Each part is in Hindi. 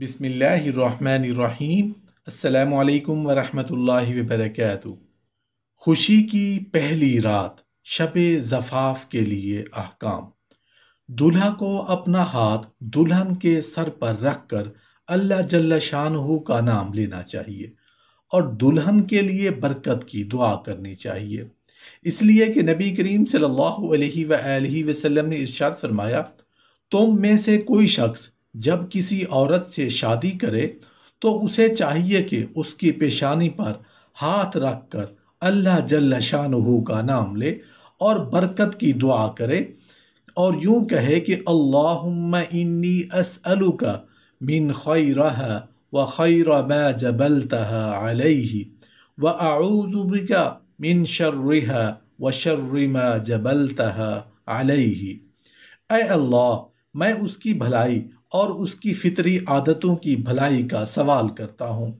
बिसमीम् अल्लाम वरहमतुल्लाहि वबरकatuh खुशी की पहली रात शब जफाफ के लिए अहकाम दूल्हा को अपना हाथ दुल्हन के सर पर रख कर अल्लाह जल्ला शाहू का नाम लेना चाहिए और दुल्हन के लिए बरकत की दुआ करनी चाहिए इसलिए कि नबी करीम सल्लल्लाहु अलैहि वसल्लम ने इरशाद फरमाया तुम में से कोई शख्स जब किसी औरत से शादी करे तो उसे चाहिए कि उसकी पेशानी पर हाथ रख कर अल्लाह जल शाह का नाम ले और बरकत की दुआ करे और यूँ कहे कि अल्लाहुम्मा इन्नी का मिन खैरहा व खैर मा जबलतहा व आऊज़ु मिन शर्रह व शर्र मा जबलतहा अल्लाह मैं उसकी भलाई और उसकी फितरी आदतों की भलाई का सवाल करता हूँ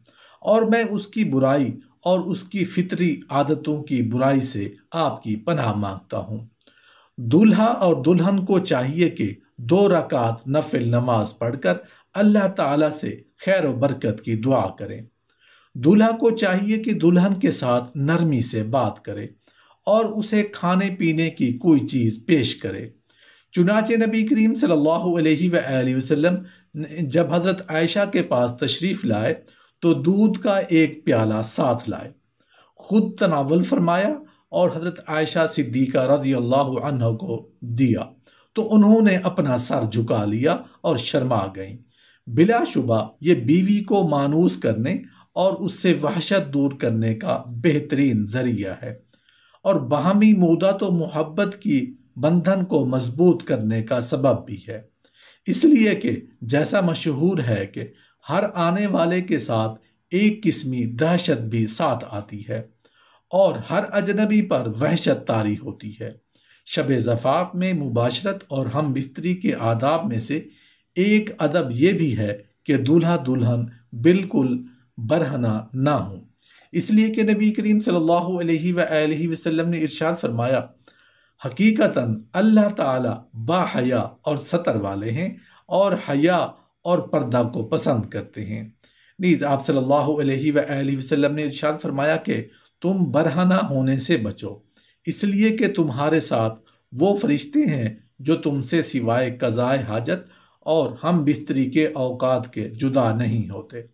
और मैं उसकी बुराई और उसकी फितरी आदतों की बुराई से आपकी पनाह मांगता हूँ दूल्हा और दुल्हन को चाहिए कि दो रकात नफिल नमाज पढ़कर अल्लाह ताला से खैर बरकत की दुआ करें दूल्हा को चाहिए कि दुल्हन के साथ नरमी से बात करे और उसे खाने पीने की कोई चीज़ पेश करे चुनाच नबी करीम सल्लल्लाहु अलैहि जब हज़रत आयशा के पास तशरीफ़ लाए तो दूध का एक प्याला साथ लाए खुद तनावल फरमाया और हज़रत आयशा सिद्दीक़ा रदी अल्लाह को दिया तो उन्होंने अपना सर झुका लिया और शर्मा गई बिलाशुबा ये बीवी को मानूस करने और उससे वहशत दूर करने का बेहतरीन ज़रिया है और बाहमी मुदा तो मोहब्बत की बंधन को मजबूत करने का सबब भी है इसलिए कि जैसा मशहूर है कि हर आने वाले के साथ एक किस्मी दहशत भी साथ आती है और हर अजनबी पर वहशत तारी होती है शब जफ़ाफ में मुबाशरत और हम बिस्तरी के आदाब में से एक अदब यह भी है कि दूल्हा दुल्हन बिल्कुल बरहना ना हो इसलिए कि नबी करीम सल्लल्लाहु अलैहि वसल्लम ने इरशाद फरमाया हकीकतन अल्लाह ताला बाहया और सतर वाले हैं और हया और पर्दा को पसंद करते हैं नीज़ आप सल्लल्लाहु अलैहि वसल्लम ने इरशाद फरमाया कि तुम बरहना होने से बचो इसलिए कि तुम्हारे साथ वो फरिश्ते हैं जो तुमसे सिवाय कज़ाय हाजत और हम बिस्तरी के अवकात के जुदा नहीं होते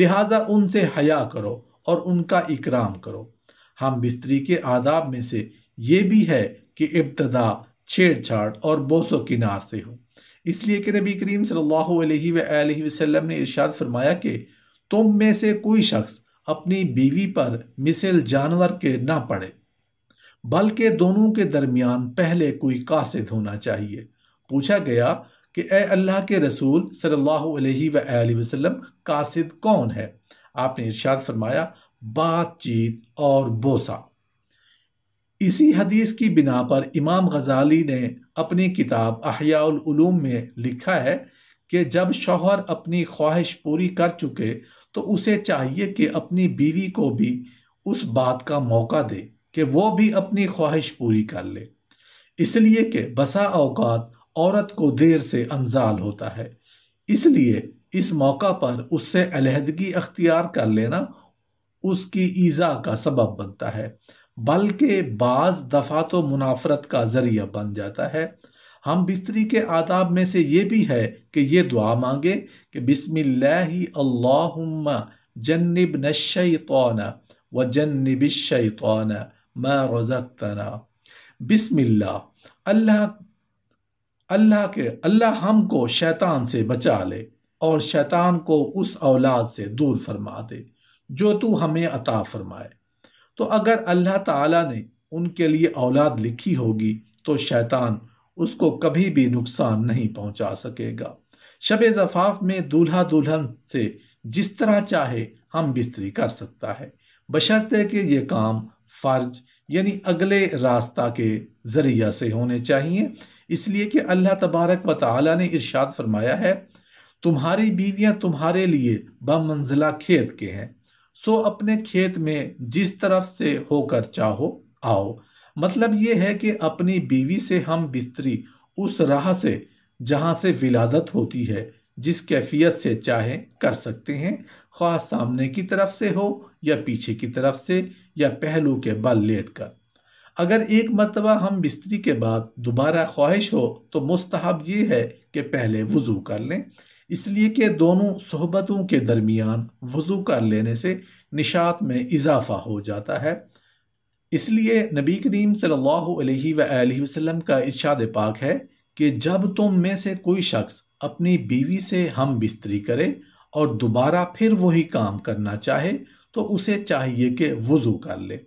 लिहाजा उनसे हया करो और उनका इकराम करो हम बिस्तरी के आदाब में से ये भी है कि इब्तदा छेड़छाड़ और बोसो किनार से हो इसलिए कि नबी करीम सल्लल्लाहु ने इर्शाद फरमाया कि तुम में से कोई शख्स अपनी बीवी पर मिसल जानवर के ना पड़े बल्कि दोनों के दरमियान पहले कोई कासिद होना चाहिए पूछा गया कि ए अल्लाह के रसूल सल्लल्लाहु कासिद कौन है आपने इर्शाद फरमाया बातचीत और बोसा इसी हदीस की बिना पर इमाम गजाली ने अपनी किताब अहियालूम में लिखा है कि जब शौहर अपनी ख्वाहिश पूरी कर चुके तो उसे चाहिए कि अपनी बीवी को भी उस बात का मौका दे कि वो भी अपनी ख्वाहिश पूरी कर ले इसलिए कि बसा अवकात औरत को देर से अनजाल होता है इसलिए इस मौका पर उससे अलहदगी अख्तियार कर लेना उसकी ईज़ा का सबब बनता है बल्कि बाज़ दफ़ा तो मुनाफरत का ज़रिया बन जाता है हम बिस्तरी के आदाब में से ये भी है कि ये दुआ मांगे कि बिसमिल्लाम जन्नब नशैतौन व जन्नब शैतौन मैं रज़तना बिसमिल्ला अल्लाह अल्लाह के अल्लाह हमको शैतान से बचा ले और शैतान को उस औलाद से दूर फरमा दे जो तू हमें अता फरमाए तो अगर अल्लाह ताला ने उनके लिए औलाद लिखी होगी तो शैतान उसको कभी भी नुकसान नहीं पहुंचा सकेगा शब जफाफ में दूल्हा दुल्हन से जिस तरह चाहे हम बिस्तरी कर सकता है बशर्ते कि ये काम फ़र्ज यानी अगले रास्ता के ज़रिया से होने चाहिए इसलिए कि अल्लाह तबारक व ताली ने इरशाद फरमाया है तुम्हारी बीवियां तुम्हारे लिए बमंजिला खेत के हैं सो अपने खेत में जिस तरफ से होकर चाहो आओ मतलब ये है कि अपनी बीवी से हम बिस्तरी उस राह से जहाँ से विलादत होती है जिस कैफियत से चाहे कर सकते हैं ख्वाह सामने की तरफ से हो या पीछे की तरफ से या पहलू के बल लेट कर अगर एक मरतबा हम बिस्तरी के बाद दोबारा ख्वाहिश हो तो मुस्तहब ये है कि पहले वज़ू कर लें इसलिए कि दोनों सहबतों के दरमियान वज़ू कर लेने से निशात में इजाफा हो जाता है इसलिए नबी करीम सल्लल्लाहु अलैहि वसल्लम का इरशाद पाक है कि जब तुम में से कोई शख्स अपनी बीवी से हम बिस्तरी करे और दोबारा फिर वही काम करना चाहे तो उसे चाहिए कि वज़ू कर ले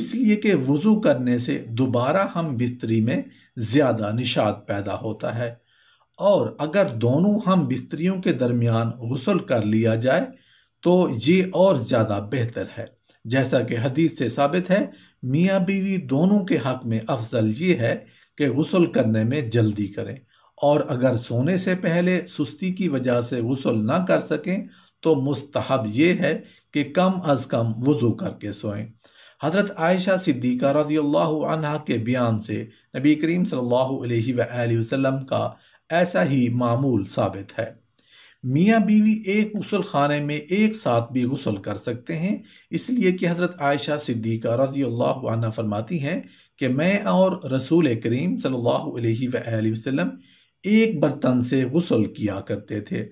इसलिए कि वज़ू करने से दोबारा हम बिस्तरी में ज़्यादा निशात पैदा होता है और अगर दोनों हम बिस्तरियों के दरमियान गसल कर लिया जाए तो ये और ज़्यादा बेहतर है जैसा कि हदीस से साबित है मियाँ बीवी दोनों के हक में अफजल ये है कि गसल करने में जल्दी करें और अगर सोने से पहले सुस्ती की वजह से गसल ना कर सकें तो मुस्तहब ये है कि कम अज़ कम वज़ू करके सोएं हज़रत आयशा सिद्दीक़ा रदी के बयान से नबी करीम सल्लल्लाहु अलैहि वसल्लम का ऐसा ही मामूल साबित है मियाँ बीवी एक गसल खाने में एक साथ भी गसल कर सकते हैं इसलिए कि हज़रत आयशा सिद्दीक़ा रजी अल्लाह फरमाती हैं कि मैं और रसूल करीम सल्लल्लाहु अलैहि वसल्लम एक बर्तन से गसल किया करते थे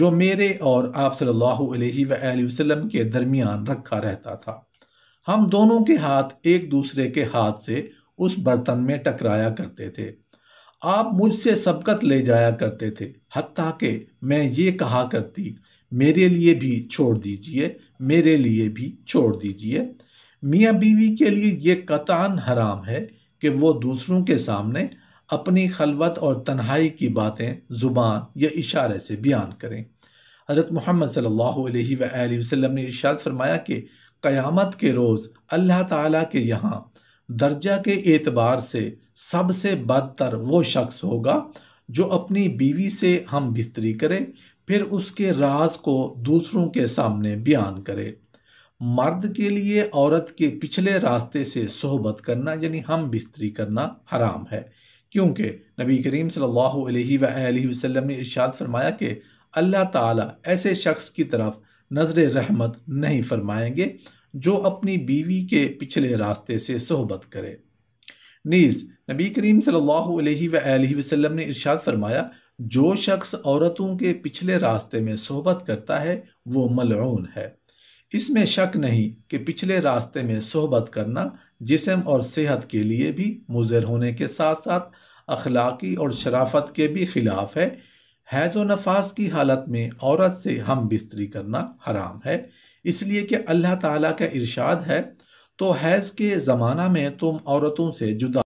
जो मेरे और आप सल्लल्लाहु अलैहि वसल्लम के दरमियान रखा रहता था हम दोनों के हाथ एक दूसरे के हाथ से उस बर्तन में टकराया करते थे आप मुझसे सबकत ले जाया करते थे हती के मैं ये कहा करती मेरे लिए भी छोड़ दीजिए मेरे लिए भी छोड़ दीजिए मियाँ बीवी के लिए ये कतान हराम है कि वो दूसरों के सामने अपनी खलवत और तन्हाई की बातें ज़ुबान या इशारे से बयान करें हज़रत मोहम्मद सल्लल्लाहु अलैहि वसल्लम ने इरशाद फरमाया कि क़यामत के रोज़ अल्लाह ताला के यहाँ दर्जा के एतबार से सबसे बदतर वो शख्स होगा जो अपनी बीवी से हम बिस्तरी करे फिर उसके राज को दूसरों के सामने बयान करे मर्द के लिए औरत के पिछले रास्ते से सोहबत करना यानी हम बिस्तरी करना हराम है क्योंकि नबी करीम सल्लल्लाहु अलैहि वसल्लम ने इरशाद फरमाया कि अल्लाह ताला ऐसे शख्स की तरफ नज़र रहमत नहीं फरमाएंगे जो अपनी बीवी के पिछले रास्ते से सोहबत करे नीज़ नबी करीम सल्लल्लाहु अलैहि वसल्लम ने इरशाद फरमाया जो शख्स औरतों के पिछले रास्ते में सोहबत करता है वो मलून है इसमें शक नहीं कि पिछले रास्ते में सोहबत करना जिसम और सेहत के लिए भी मुजर होने के साथ साथ अखलाकी और शराफत के भी खिलाफ है हैज़ो नफास की हालत में औरत से हम बिस्तरी करना हराम है इसलिए कि अल्लाह ताला का इरशाद है तो हैज़ के ज़माना में तुम औरतों से जुदा